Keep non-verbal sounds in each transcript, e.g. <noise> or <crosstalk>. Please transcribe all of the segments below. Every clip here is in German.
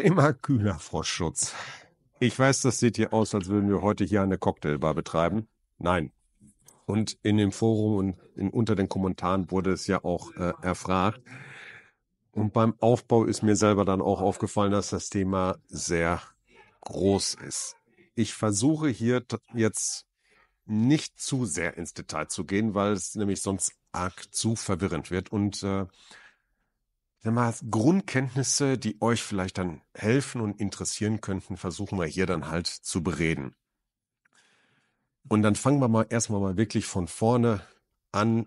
Thema Kühlerfroschschutz. Ich weiß, das sieht hier aus, als würden wir heute hier eine Cocktailbar betreiben. Nein. Und in dem Forum und in, unter den Kommentaren wurde es ja auch äh, erfragt. Und beim Aufbau ist mir selber dann auch aufgefallen, dass das Thema sehr groß ist. Ich versuche hier jetzt nicht zu sehr ins Detail zu gehen, weil es nämlich sonst arg zu verwirrend wird. Und äh, sag mal, Grundkenntnisse, die euch vielleicht dann helfen und interessieren könnten, versuchen wir hier dann halt zu bereden. Und dann fangen wir mal erstmal mal wirklich von vorne an,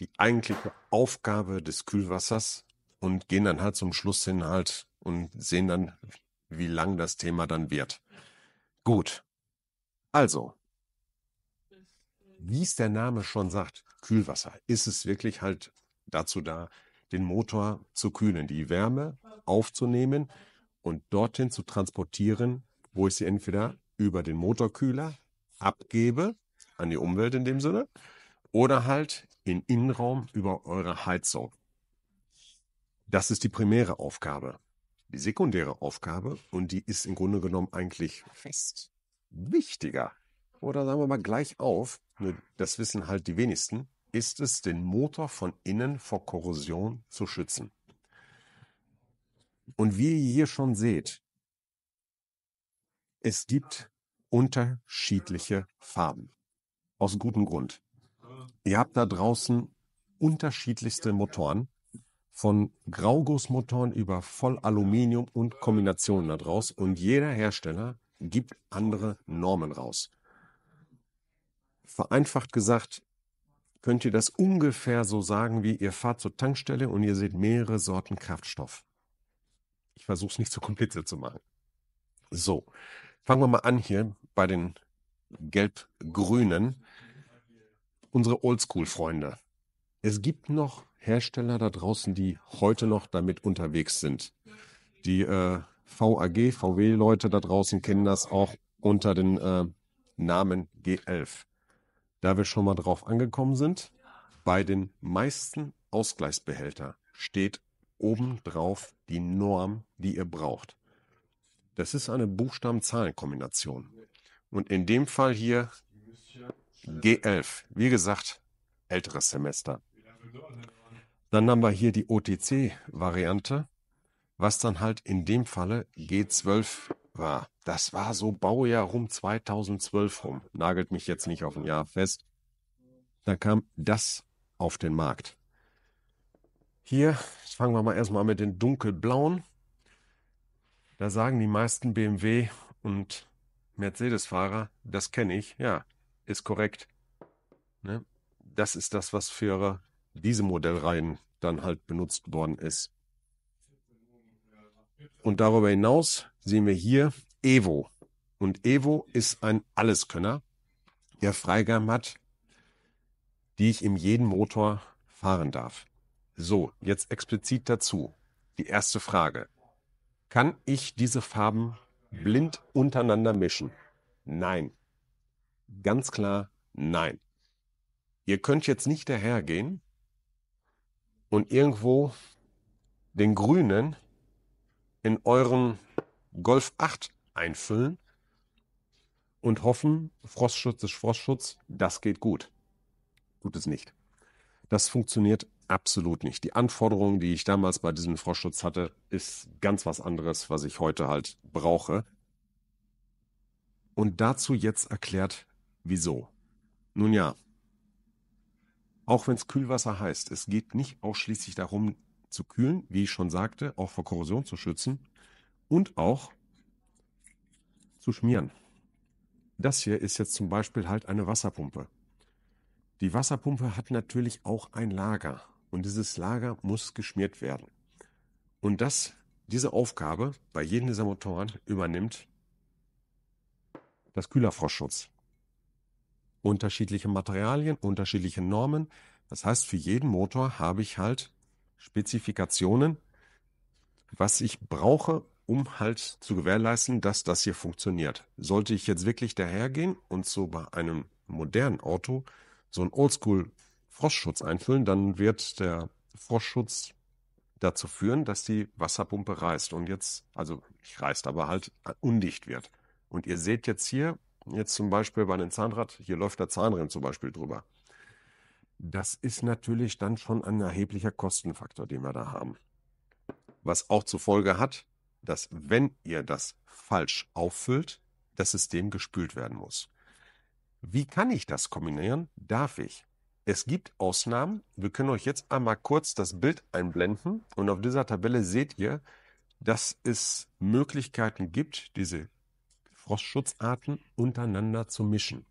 die eigentliche Aufgabe des Kühlwassers und gehen dann halt zum Schluss hin halt und sehen dann, wie lang das Thema dann wird. Gut. Also, wie es der Name schon sagt, Kühlwasser ist es wirklich halt dazu da, den Motor zu kühlen, die Wärme aufzunehmen und dorthin zu transportieren, wo ich sie entweder über den Motorkühler abgebe, an die Umwelt in dem Sinne, oder halt in Innenraum über eure Heizung. Das ist die primäre Aufgabe. Die sekundäre Aufgabe, und die ist im Grunde genommen eigentlich fest wichtiger. Oder sagen wir mal gleich auf, nur das wissen halt die wenigsten, ist es, den Motor von innen vor Korrosion zu schützen. Und wie ihr hier schon seht, es gibt unterschiedliche Farben. Aus gutem Grund. Ihr habt da draußen unterschiedlichste Motoren, von Graugussmotoren über Vollaluminium und Kombinationen daraus. Und jeder Hersteller gibt andere Normen raus. Vereinfacht gesagt, könnt ihr das ungefähr so sagen, wie ihr fahrt zur Tankstelle und ihr seht mehrere Sorten Kraftstoff. Ich versuche es nicht zu so kompliziert zu machen. So, fangen wir mal an hier bei den gelb-grünen. Unsere Oldschool-Freunde. Es gibt noch Hersteller da draußen, die heute noch damit unterwegs sind. Die äh, VAG, VW-Leute da draußen kennen das auch unter den äh, Namen G11. Da wir schon mal drauf angekommen sind, bei den meisten Ausgleichsbehälter steht oben drauf die Norm, die ihr braucht. Das ist eine Buchstaben-Zahlen-Kombination. Und in dem Fall hier G11. Wie gesagt, älteres Semester. Dann haben wir hier die OTC-Variante, was dann halt in dem Falle G12 war, das war so Baujahr rum 2012 rum, nagelt mich jetzt nicht auf ein Jahr fest, da kam das auf den Markt. Hier fangen wir mal erstmal mit den dunkelblauen. Da sagen die meisten BMW und Mercedes-Fahrer, das kenne ich, ja, ist korrekt. Ne? Das ist das, was für diese Modellreihen dann halt benutzt worden ist. Und darüber hinaus sehen wir hier Evo. Und Evo ist ein Alleskönner, der Freigaben hat, die ich in jedem Motor fahren darf. So, jetzt explizit dazu. Die erste Frage. Kann ich diese Farben blind untereinander mischen? Nein. Ganz klar, nein. Ihr könnt jetzt nicht dahergehen und irgendwo den Grünen in euren Golf 8 einfüllen und hoffen, Frostschutz ist Frostschutz, das geht gut. Tut es nicht. Das funktioniert absolut nicht. Die Anforderung, die ich damals bei diesem Frostschutz hatte, ist ganz was anderes, was ich heute halt brauche. Und dazu jetzt erklärt, wieso. Nun ja, auch wenn es Kühlwasser heißt, es geht nicht ausschließlich darum zu kühlen, wie ich schon sagte, auch vor Korrosion zu schützen, und auch zu schmieren. Das hier ist jetzt zum Beispiel halt eine Wasserpumpe. Die Wasserpumpe hat natürlich auch ein Lager und dieses Lager muss geschmiert werden. Und das, diese Aufgabe bei jedem dieser Motoren übernimmt das Kühlerfrostschutz. Unterschiedliche Materialien, unterschiedliche Normen. Das heißt, für jeden Motor habe ich halt Spezifikationen, was ich brauche, um halt zu gewährleisten, dass das hier funktioniert. Sollte ich jetzt wirklich dahergehen und so bei einem modernen Auto so einen Oldschool-Frostschutz einfüllen, dann wird der Frostschutz dazu führen, dass die Wasserpumpe reißt und jetzt, also ich reißt, aber halt undicht wird. Und ihr seht jetzt hier, jetzt zum Beispiel bei einem Zahnrad, hier läuft der Zahnriemen zum Beispiel drüber. Das ist natürlich dann schon ein erheblicher Kostenfaktor, den wir da haben. Was auch zur Folge hat, dass wenn ihr das falsch auffüllt, das System gespült werden muss. Wie kann ich das kombinieren? Darf ich? Es gibt Ausnahmen. Wir können euch jetzt einmal kurz das Bild einblenden und auf dieser Tabelle seht ihr, dass es Möglichkeiten gibt, diese Frostschutzarten untereinander zu mischen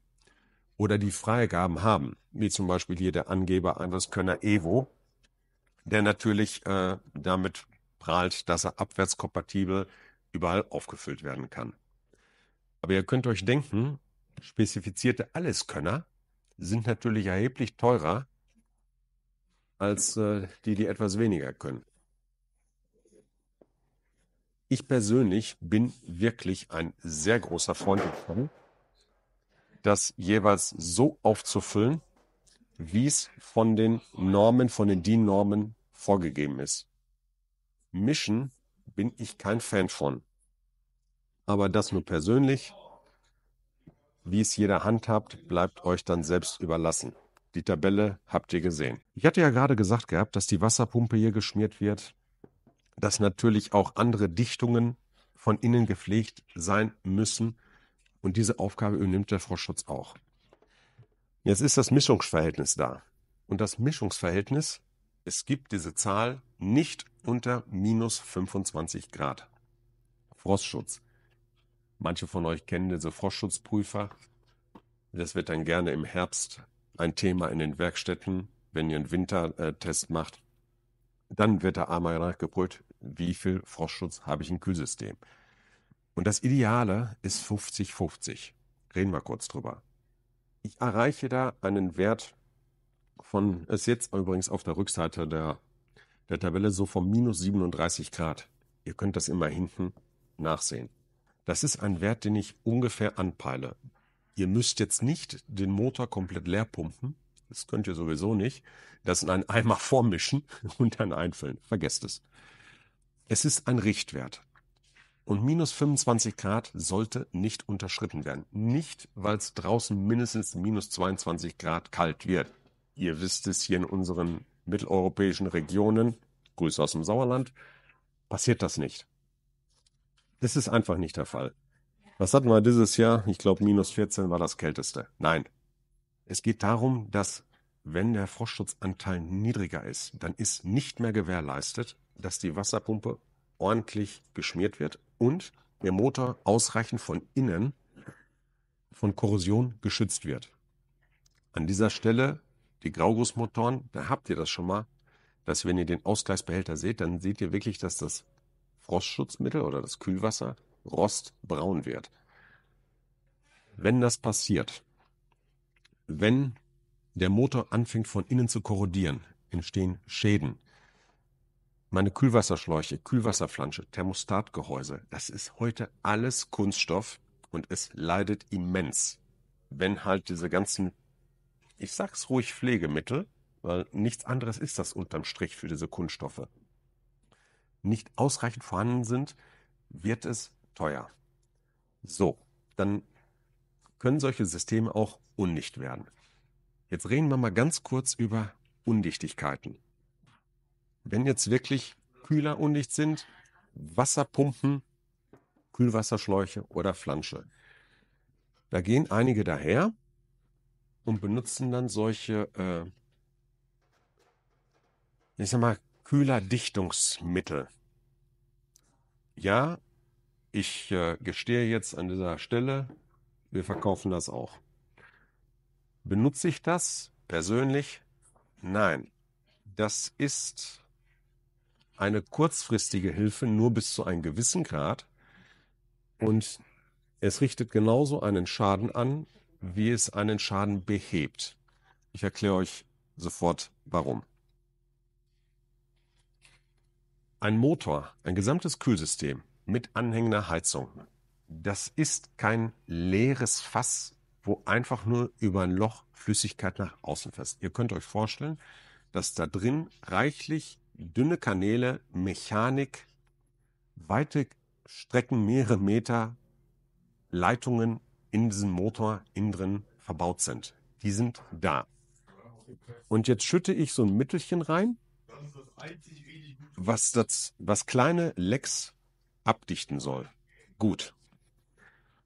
oder die Freigaben haben, wie zum Beispiel hier der Angeber Anderskönner Evo, der natürlich äh, damit prahlt, dass er abwärtskompatibel überall aufgefüllt werden kann. Aber ihr könnt euch denken, spezifizierte Alleskönner sind natürlich erheblich teurer als äh, die, die etwas weniger können. Ich persönlich bin wirklich ein sehr großer Freund davon, das jeweils so aufzufüllen, wie es von den Normen, von den DIN-Normen vorgegeben ist mischen, bin ich kein Fan von. Aber das nur persönlich. Wie es jeder handhabt, bleibt euch dann selbst überlassen. Die Tabelle habt ihr gesehen. Ich hatte ja gerade gesagt gehabt, dass die Wasserpumpe hier geschmiert wird, dass natürlich auch andere Dichtungen von innen gepflegt sein müssen. Und diese Aufgabe übernimmt der Froschschutz auch. Jetzt ist das Mischungsverhältnis da. Und das Mischungsverhältnis, es gibt diese Zahl nicht unter minus 25 Grad. Frostschutz. Manche von euch kennen diese Frostschutzprüfer. Das wird dann gerne im Herbst ein Thema in den Werkstätten, wenn ihr einen Wintertest macht. Dann wird da einmal nachgebrüllt, wie viel Frostschutz habe ich im Kühlsystem. Und das Ideale ist 50-50. Reden wir kurz drüber. Ich erreiche da einen Wert von, es ist jetzt übrigens auf der Rückseite der der Tabelle so von minus 37 Grad. Ihr könnt das immer hinten nachsehen. Das ist ein Wert, den ich ungefähr anpeile. Ihr müsst jetzt nicht den Motor komplett leer pumpen. Das könnt ihr sowieso nicht. Das in einen Eimer <laughs> vormischen und dann einfüllen. Vergesst es. Es ist ein Richtwert. Und minus 25 Grad sollte nicht unterschritten werden. Nicht, weil es draußen mindestens minus 22 Grad kalt wird. Ihr wisst es hier in unseren mitteleuropäischen Regionen, Grüße aus dem Sauerland, passiert das nicht. Das ist einfach nicht der Fall. Was hatten wir dieses Jahr? Ich glaube, minus 14 war das kälteste. Nein. Es geht darum, dass wenn der Frostschutzanteil niedriger ist, dann ist nicht mehr gewährleistet, dass die Wasserpumpe ordentlich geschmiert wird und der Motor ausreichend von innen von Korrosion geschützt wird. An dieser Stelle die Graugussmotoren, da habt ihr das schon mal, dass wenn ihr den Ausgleichsbehälter seht, dann seht ihr wirklich, dass das Frostschutzmittel oder das Kühlwasser rostbraun wird. Wenn das passiert, wenn der Motor anfängt von innen zu korrodieren, entstehen Schäden. Meine Kühlwasserschläuche, Kühlwasserflansche, Thermostatgehäuse, das ist heute alles Kunststoff und es leidet immens, wenn halt diese ganzen ich sag's ruhig Pflegemittel, weil nichts anderes ist das unterm Strich für diese Kunststoffe, nicht ausreichend vorhanden sind, wird es teuer. So, dann können solche Systeme auch undicht werden. Jetzt reden wir mal ganz kurz über Undichtigkeiten. Wenn jetzt wirklich Kühler undicht sind, Wasserpumpen, Kühlwasserschläuche oder Flansche. Da gehen einige daher und benutzen dann solche, äh, ich sag mal, Kühlerdichtungsmittel. Ja, ich äh, gestehe jetzt an dieser Stelle, wir verkaufen das auch. Benutze ich das persönlich? Nein. Das ist eine kurzfristige Hilfe nur bis zu einem gewissen Grad und es richtet genauso einen Schaden an, wie es einen Schaden behebt. Ich erkläre euch sofort warum. Ein Motor, ein gesamtes Kühlsystem mit anhängender Heizung, das ist kein leeres Fass, wo einfach nur über ein Loch Flüssigkeit nach außen fest. Ihr könnt euch vorstellen, dass da drin reichlich dünne Kanäle, Mechanik, weite Strecken, mehrere Meter, Leitungen in diesem Motor innen drin verbaut sind. Die sind da. Und jetzt schütte ich so ein Mittelchen rein, was das, was kleine Lecks abdichten soll. Gut.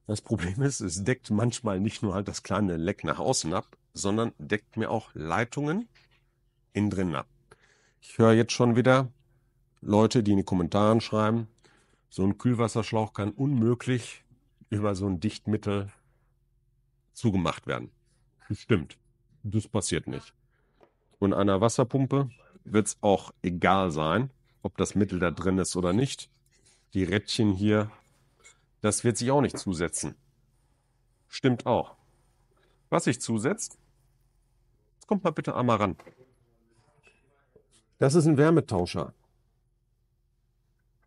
Das Problem ist, es deckt manchmal nicht nur halt das kleine Leck nach außen ab, sondern deckt mir auch Leitungen innen drin ab. Ich höre jetzt schon wieder Leute, die in den Kommentaren schreiben, so ein Kühlwasserschlauch kann unmöglich über so ein Dichtmittel zugemacht werden. Das stimmt. Das passiert nicht. Und einer Wasserpumpe wird es auch egal sein, ob das Mittel da drin ist oder nicht. Die Rädchen hier, das wird sich auch nicht zusetzen. Stimmt auch. Was sich zusetzt, kommt mal bitte einmal ran. Das ist ein Wärmetauscher.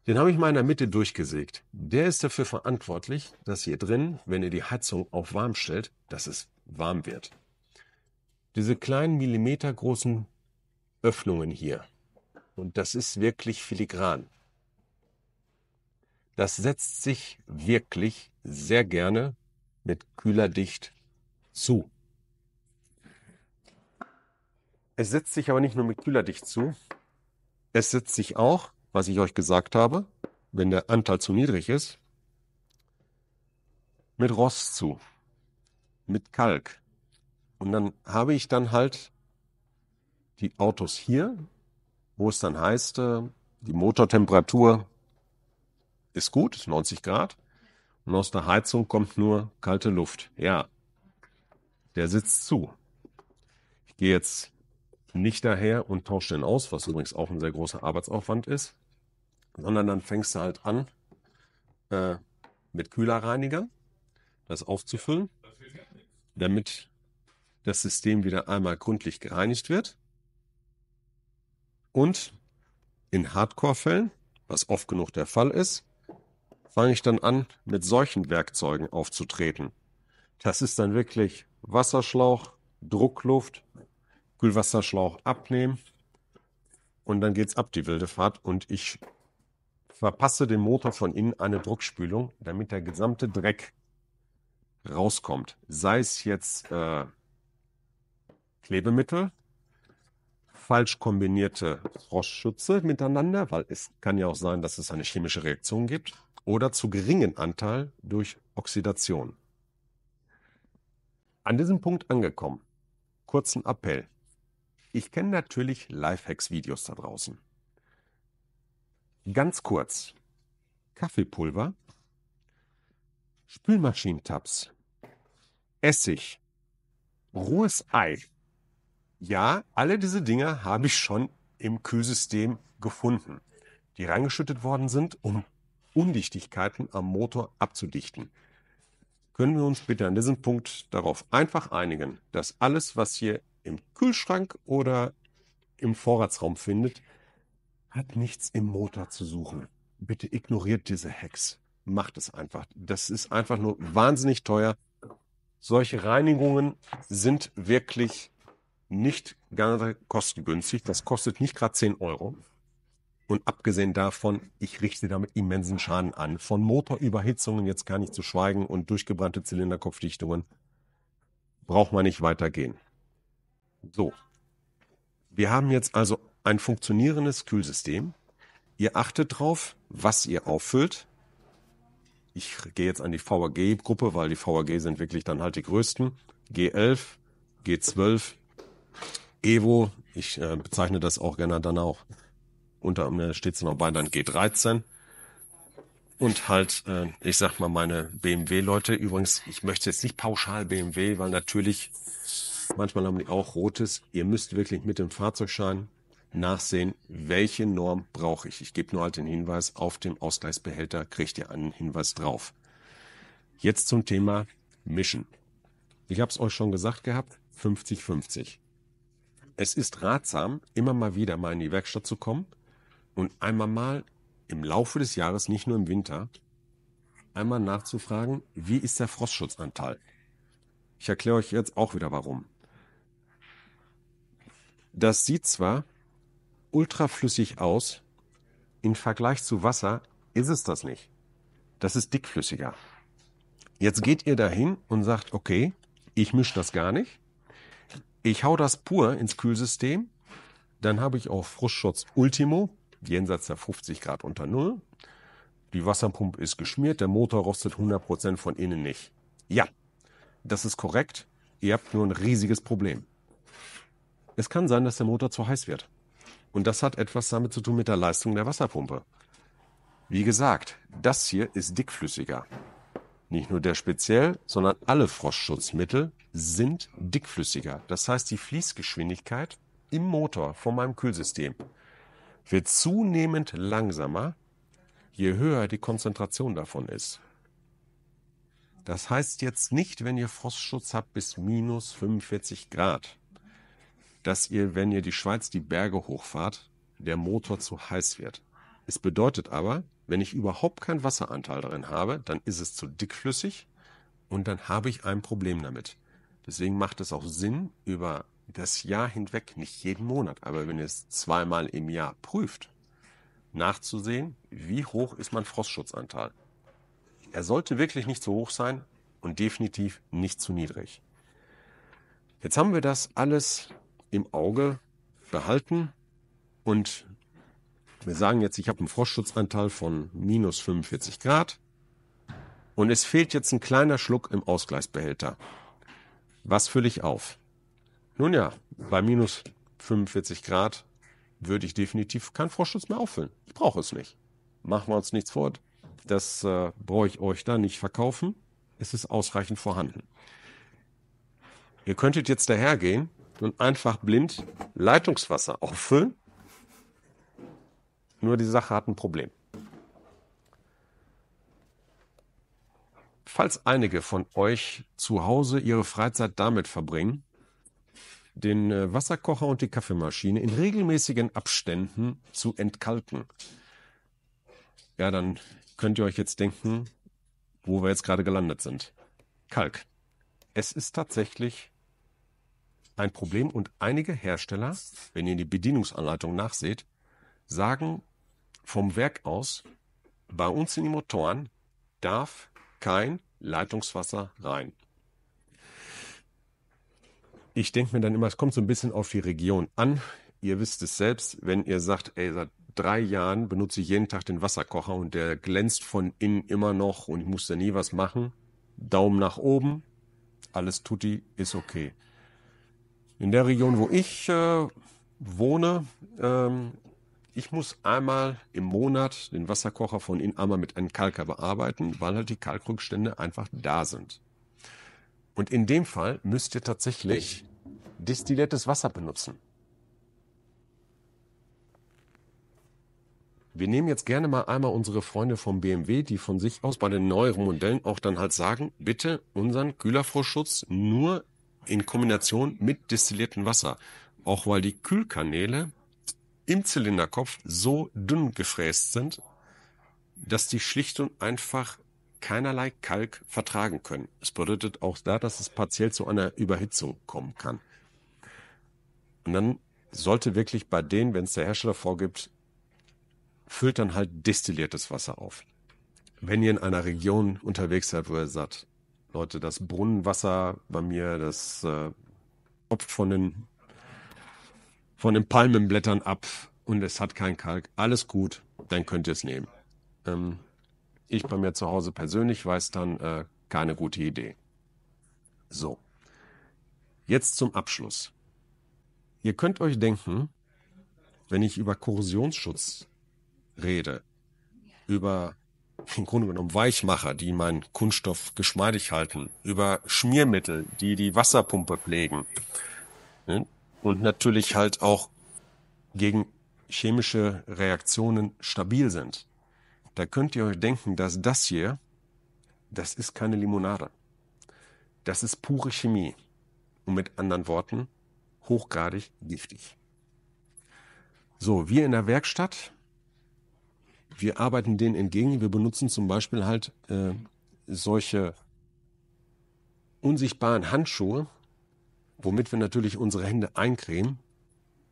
Den habe ich mal in der Mitte durchgesägt. Der ist dafür verantwortlich, dass hier drin, wenn ihr die Heizung auf warm stellt, dass es warm wird. Diese kleinen millimetergroßen Öffnungen hier. Und das ist wirklich filigran. Das setzt sich wirklich sehr gerne mit kühler Dicht zu. Es setzt sich aber nicht nur mit kühler Dicht zu. Es setzt sich auch was ich euch gesagt habe, wenn der Anteil zu niedrig ist, mit Rost zu, mit Kalk. Und dann habe ich dann halt die Autos hier, wo es dann heißt, äh, die Motortemperatur ist gut, 90 Grad, und aus der Heizung kommt nur kalte Luft. Ja, der sitzt zu. Ich gehe jetzt nicht daher und tausche den aus, was übrigens auch ein sehr großer Arbeitsaufwand ist sondern dann fängst du halt an äh, mit Kühlerreinigern, das aufzufüllen, damit das System wieder einmal gründlich gereinigt wird. Und in Hardcore-Fällen, was oft genug der Fall ist, fange ich dann an, mit solchen Werkzeugen aufzutreten. Das ist dann wirklich Wasserschlauch, Druckluft, Kühlwasserschlauch abnehmen und dann geht's ab, die wilde Fahrt. Und ich verpasse dem Motor von innen eine Druckspülung, damit der gesamte Dreck rauskommt. Sei es jetzt äh, Klebemittel, falsch kombinierte Frostschütze miteinander, weil es kann ja auch sein, dass es eine chemische Reaktion gibt, oder zu geringen Anteil durch Oxidation. An diesem Punkt angekommen, kurzen Appell. Ich kenne natürlich Lifehacks-Videos da draußen. Ganz kurz. Kaffeepulver, Spülmaschinentabs, Essig, rohes Ei. Ja, alle diese Dinge habe ich schon im Kühlsystem gefunden, die reingeschüttet worden sind, um Undichtigkeiten am Motor abzudichten. Können wir uns bitte an diesem Punkt darauf einfach einigen, dass alles, was hier im Kühlschrank oder im Vorratsraum findet, hat nichts im Motor zu suchen. Bitte ignoriert diese Hacks. Macht es einfach. Das ist einfach nur wahnsinnig teuer. Solche Reinigungen sind wirklich nicht ganz kostengünstig. Das kostet nicht gerade 10 Euro. Und abgesehen davon, ich richte damit immensen Schaden an. Von Motorüberhitzungen jetzt gar nicht zu schweigen und durchgebrannte Zylinderkopfdichtungen braucht man nicht weitergehen. So. Wir haben jetzt also ein funktionierendes Kühlsystem. Ihr achtet drauf, was ihr auffüllt. Ich gehe jetzt an die VAG-Gruppe, weil die VAG sind wirklich dann halt die größten. G11, G12, Evo. Ich äh, bezeichne das auch gerne dann auch. Unter mir äh, steht es noch bei dann G13 und halt, äh, ich sag mal, meine BMW-Leute. Übrigens, ich möchte jetzt nicht pauschal BMW, weil natürlich manchmal haben die auch rotes. Ihr müsst wirklich mit dem Fahrzeugschein nachsehen, welche Norm brauche ich. Ich gebe nur halt den Hinweis, auf dem Ausgleichsbehälter kriegt ihr einen Hinweis drauf. Jetzt zum Thema Mischen. Ich habe es euch schon gesagt gehabt, 50-50. Es ist ratsam, immer mal wieder mal in die Werkstatt zu kommen und einmal mal im Laufe des Jahres, nicht nur im Winter, einmal nachzufragen, wie ist der Frostschutzanteil? Ich erkläre euch jetzt auch wieder warum. Das sieht zwar ultraflüssig aus. Im Vergleich zu Wasser ist es das nicht. Das ist dickflüssiger. Jetzt geht ihr dahin und sagt, okay, ich mische das gar nicht. Ich hau das pur ins Kühlsystem. Dann habe ich auch Frustschutz Ultimo, jenseits der 50 Grad unter Null. Die Wasserpumpe ist geschmiert, der Motor rostet 100% von innen nicht. Ja, das ist korrekt. Ihr habt nur ein riesiges Problem. Es kann sein, dass der Motor zu heiß wird. Und das hat etwas damit zu tun mit der Leistung der Wasserpumpe. Wie gesagt, das hier ist dickflüssiger. Nicht nur der speziell, sondern alle Frostschutzmittel sind dickflüssiger. Das heißt, die Fließgeschwindigkeit im Motor von meinem Kühlsystem wird zunehmend langsamer, je höher die Konzentration davon ist. Das heißt jetzt nicht, wenn ihr Frostschutz habt bis minus 45 Grad dass ihr, wenn ihr die Schweiz die Berge hochfahrt, der Motor zu heiß wird. Es bedeutet aber, wenn ich überhaupt keinen Wasseranteil darin habe, dann ist es zu dickflüssig und dann habe ich ein Problem damit. Deswegen macht es auch Sinn, über das Jahr hinweg, nicht jeden Monat, aber wenn ihr es zweimal im Jahr prüft, nachzusehen, wie hoch ist mein Frostschutzanteil. Er sollte wirklich nicht zu hoch sein und definitiv nicht zu niedrig. Jetzt haben wir das alles im Auge behalten. Und wir sagen jetzt, ich habe einen Frostschutzanteil von minus 45 Grad. Und es fehlt jetzt ein kleiner Schluck im Ausgleichsbehälter. Was fülle ich auf? Nun ja, bei minus 45 Grad würde ich definitiv keinen Frostschutz mehr auffüllen. Ich brauche es nicht. Machen wir uns nichts vor. Das äh, brauche ich euch da nicht verkaufen. Es ist ausreichend vorhanden. Ihr könntet jetzt dahergehen nun einfach blind Leitungswasser auffüllen. Nur die Sache hat ein Problem. Falls einige von euch zu Hause ihre Freizeit damit verbringen, den äh, Wasserkocher und die Kaffeemaschine in regelmäßigen Abständen zu entkalken. Ja, dann könnt ihr euch jetzt denken, wo wir jetzt gerade gelandet sind. Kalk. Es ist tatsächlich ein Problem und einige Hersteller, wenn ihr die Bedienungsanleitung nachseht, sagen vom Werk aus, bei uns in die Motoren darf kein Leitungswasser rein. Ich denke mir dann immer, es kommt so ein bisschen auf die Region an. Ihr wisst es selbst, wenn ihr sagt, ey, seit drei Jahren benutze ich jeden Tag den Wasserkocher und der glänzt von innen immer noch und ich muss da nie was machen. Daumen nach oben, alles tutti, ist okay. In der Region, wo ich äh, wohne, ähm, ich muss einmal im Monat den Wasserkocher von einmal mit einem Kalker bearbeiten, weil halt die Kalkrückstände einfach da sind. Und in dem Fall müsst ihr tatsächlich destilliertes Wasser benutzen. Wir nehmen jetzt gerne mal einmal unsere Freunde vom BMW, die von sich aus bei den neueren Modellen auch dann halt sagen, bitte unseren Kühlervorschutz nur in Kombination mit destilliertem Wasser, auch weil die Kühlkanäle im Zylinderkopf so dünn gefräst sind, dass die schlicht und einfach keinerlei Kalk vertragen können. Es bedeutet auch da, dass es partiell zu einer Überhitzung kommen kann. Und dann sollte wirklich bei denen, wenn es der Hersteller vorgibt, füllt dann halt destilliertes Wasser auf. Wenn ihr in einer Region unterwegs seid, wo ihr sagt, Leute, das Brunnenwasser bei mir, das äh, tropft von den, von den Palmenblättern ab und es hat keinen Kalk. Alles gut, dann könnt ihr es nehmen. Ähm, ich bei mir zu Hause persönlich weiß dann, äh, keine gute Idee. So, jetzt zum Abschluss. Ihr könnt euch denken, wenn ich über Korrosionsschutz rede, über im Grunde genommen Weichmacher, die meinen Kunststoff geschmeidig halten, über Schmiermittel, die die Wasserpumpe pflegen ne? und natürlich halt auch gegen chemische Reaktionen stabil sind. Da könnt ihr euch denken, dass das hier, das ist keine Limonade. Das ist pure Chemie. Und mit anderen Worten, hochgradig giftig. So, wir in der Werkstatt wir arbeiten denen entgegen. Wir benutzen zum Beispiel halt äh, solche unsichtbaren Handschuhe, womit wir natürlich unsere Hände eincremen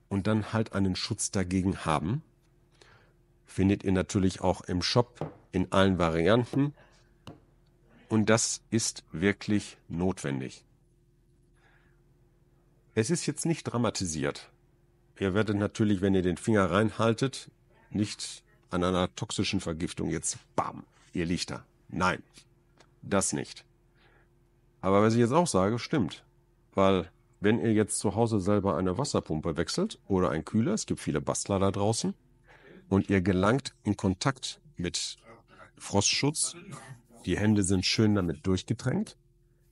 und dann halt einen Schutz dagegen haben. Findet ihr natürlich auch im Shop in allen Varianten. Und das ist wirklich notwendig. Es ist jetzt nicht dramatisiert. Ihr werdet natürlich, wenn ihr den Finger reinhaltet, nicht an einer toxischen Vergiftung jetzt, bam, ihr liegt da. Nein, das nicht. Aber was ich jetzt auch sage, stimmt. Weil wenn ihr jetzt zu Hause selber eine Wasserpumpe wechselt oder einen Kühler, es gibt viele Bastler da draußen, und ihr gelangt in Kontakt mit Frostschutz, die Hände sind schön damit durchgetränkt,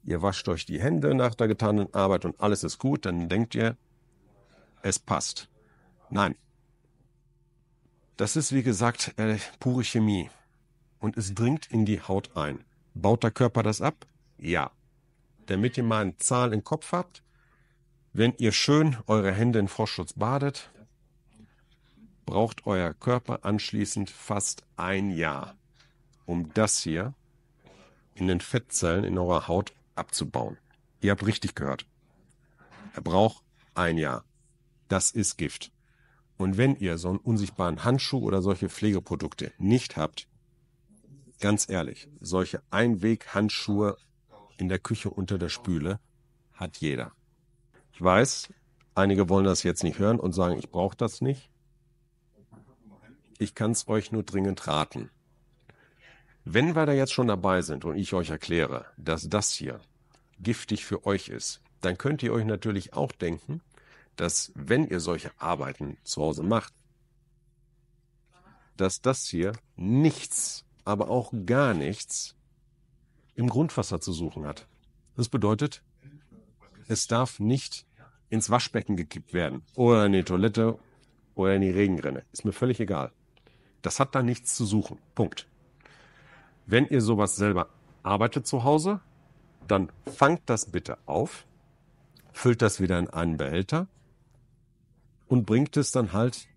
ihr wascht euch die Hände nach der getanen Arbeit und alles ist gut, dann denkt ihr, es passt. Nein, das ist, wie gesagt, äh, pure Chemie. Und es dringt in die Haut ein. Baut der Körper das ab? Ja. Damit ihr mal eine Zahl im Kopf habt, wenn ihr schön eure Hände in Frostschutz badet, braucht euer Körper anschließend fast ein Jahr, um das hier in den Fettzellen in eurer Haut abzubauen. Ihr habt richtig gehört. Er braucht ein Jahr. Das ist Gift. Und wenn ihr so einen unsichtbaren Handschuh oder solche Pflegeprodukte nicht habt, ganz ehrlich, solche Einweg-Handschuhe in der Küche unter der Spüle hat jeder. Ich weiß, einige wollen das jetzt nicht hören und sagen, ich brauche das nicht. Ich kann es euch nur dringend raten. Wenn wir da jetzt schon dabei sind und ich euch erkläre, dass das hier giftig für euch ist, dann könnt ihr euch natürlich auch denken, dass wenn ihr solche Arbeiten zu Hause macht, dass das hier nichts, aber auch gar nichts im Grundwasser zu suchen hat. Das bedeutet, es darf nicht ins Waschbecken gekippt werden oder in die Toilette oder in die Regenrinne. Ist mir völlig egal. Das hat da nichts zu suchen. Punkt. Wenn ihr sowas selber arbeitet zu Hause, dann fangt das bitte auf, füllt das wieder in einen Behälter und bringt es dann halt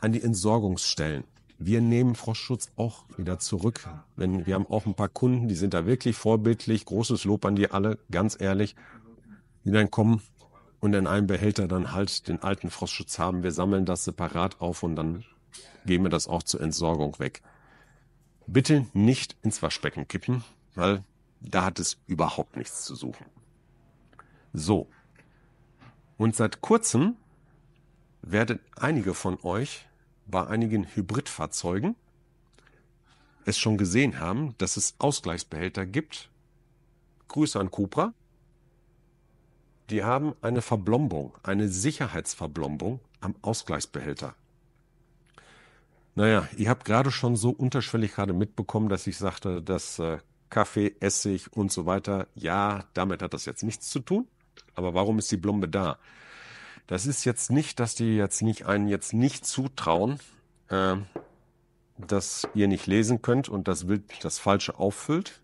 an die Entsorgungsstellen. Wir nehmen Frostschutz auch wieder zurück. Wenn, wir haben auch ein paar Kunden, die sind da wirklich vorbildlich. Großes Lob an die alle, ganz ehrlich, die dann kommen und in einem Behälter dann halt den alten Frostschutz haben. Wir sammeln das separat auf und dann geben wir das auch zur Entsorgung weg. Bitte nicht ins Waschbecken kippen, weil da hat es überhaupt nichts zu suchen. So. Und seit kurzem werden einige von euch bei einigen Hybridfahrzeugen es schon gesehen haben, dass es Ausgleichsbehälter gibt. Grüße an Cupra. Die haben eine Verblombung, eine Sicherheitsverblombung am Ausgleichsbehälter. Naja, ihr habt gerade schon so unterschwellig gerade mitbekommen, dass ich sagte, dass äh, Kaffee, Essig und so weiter, ja, damit hat das jetzt nichts zu tun. Aber warum ist die Blombe da? Das ist jetzt nicht, dass die jetzt nicht einen jetzt nicht zutrauen, äh, dass ihr nicht lesen könnt und das Bild das Falsche auffüllt.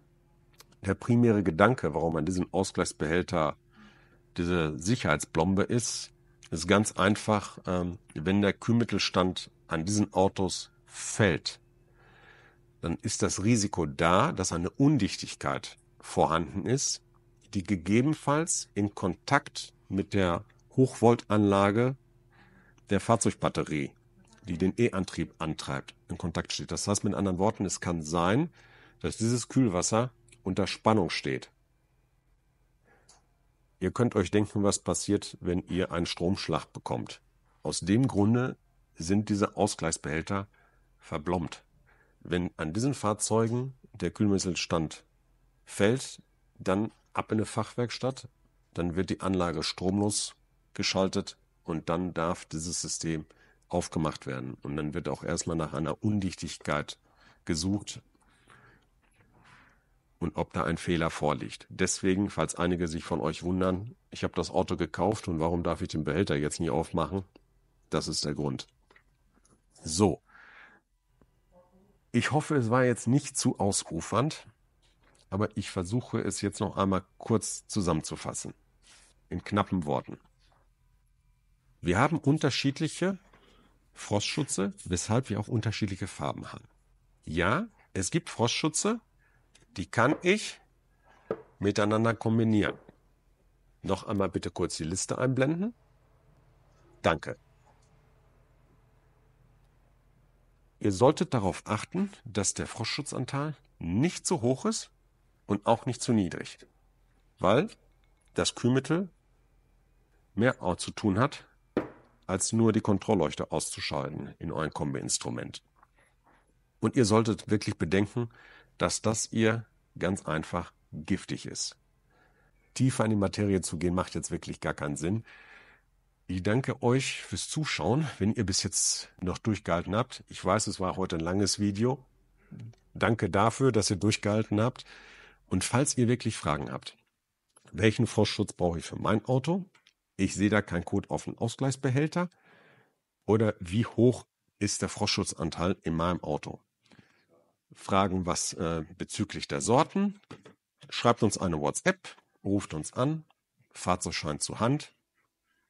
Der primäre Gedanke, warum an diesem Ausgleichsbehälter diese Sicherheitsblombe ist, ist ganz einfach, ähm, wenn der Kühlmittelstand an diesen Autos fällt, dann ist das Risiko da, dass eine Undichtigkeit vorhanden ist, die gegebenenfalls in Kontakt mit der Hochvoltanlage der Fahrzeugbatterie, die den E-Antrieb antreibt, in Kontakt steht. Das heißt mit anderen Worten, es kann sein, dass dieses Kühlwasser unter Spannung steht. Ihr könnt euch denken, was passiert, wenn ihr einen Stromschlag bekommt. Aus dem Grunde sind diese Ausgleichsbehälter verblombt. Wenn an diesen Fahrzeugen der Kühlmittelstand fällt, dann ab in eine Fachwerkstatt, dann wird die Anlage stromlos geschaltet und dann darf dieses System aufgemacht werden. Und dann wird auch erstmal nach einer Undichtigkeit gesucht und ob da ein Fehler vorliegt. Deswegen, falls einige sich von euch wundern, ich habe das Auto gekauft und warum darf ich den Behälter jetzt nie aufmachen? Das ist der Grund. So. Ich hoffe, es war jetzt nicht zu ausufernd, aber ich versuche es jetzt noch einmal kurz zusammenzufassen. In knappen Worten. Wir haben unterschiedliche Frostschutze, weshalb wir auch unterschiedliche Farben haben. Ja, es gibt Frostschutze, die kann ich miteinander kombinieren. Noch einmal bitte kurz die Liste einblenden. Danke. Ihr solltet darauf achten, dass der Frostschutzanteil nicht zu hoch ist und auch nicht zu niedrig, weil das Kühlmittel mehr zu tun hat als nur die Kontrollleuchte auszuschalten in eurem Kombi-Instrument. Und ihr solltet wirklich bedenken, dass das ihr ganz einfach giftig ist. Tiefer in die Materie zu gehen, macht jetzt wirklich gar keinen Sinn. Ich danke euch fürs Zuschauen, wenn ihr bis jetzt noch durchgehalten habt. Ich weiß, es war heute ein langes Video. Danke dafür, dass ihr durchgehalten habt. Und falls ihr wirklich Fragen habt, welchen Frostschutz brauche ich für mein Auto? Ich sehe da keinen Code auf einen Ausgleichsbehälter. Oder wie hoch ist der Frostschutzanteil in meinem Auto? Fragen was äh, bezüglich der Sorten. Schreibt uns eine WhatsApp, ruft uns an, Fahrzeugschein zur Hand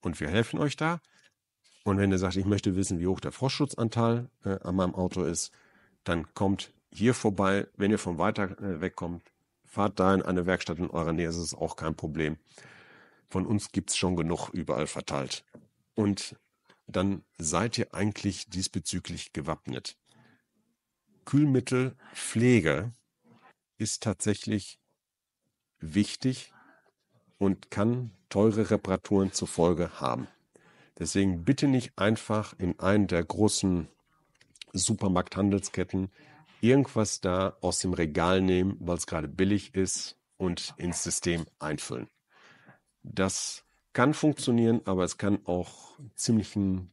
und wir helfen euch da. Und wenn ihr sagt, ich möchte wissen, wie hoch der Frostschutzanteil äh, an meinem Auto ist, dann kommt hier vorbei. Wenn ihr von weiter äh, wegkommt, fahrt da in eine Werkstatt in eurer Nähe, ist es auch kein Problem. Von uns gibt es schon genug überall verteilt. Und dann seid ihr eigentlich diesbezüglich gewappnet. Kühlmittelpflege ist tatsächlich wichtig und kann teure Reparaturen zur Folge haben. Deswegen bitte nicht einfach in einen der großen Supermarkthandelsketten irgendwas da aus dem Regal nehmen, weil es gerade billig ist und ins System einfüllen. Das kann funktionieren, aber es kann auch ziemlichen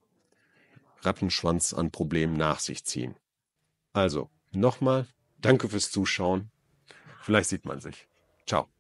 Rattenschwanz an Problemen nach sich ziehen. Also, nochmal, danke fürs Zuschauen. Vielleicht sieht man sich. Ciao.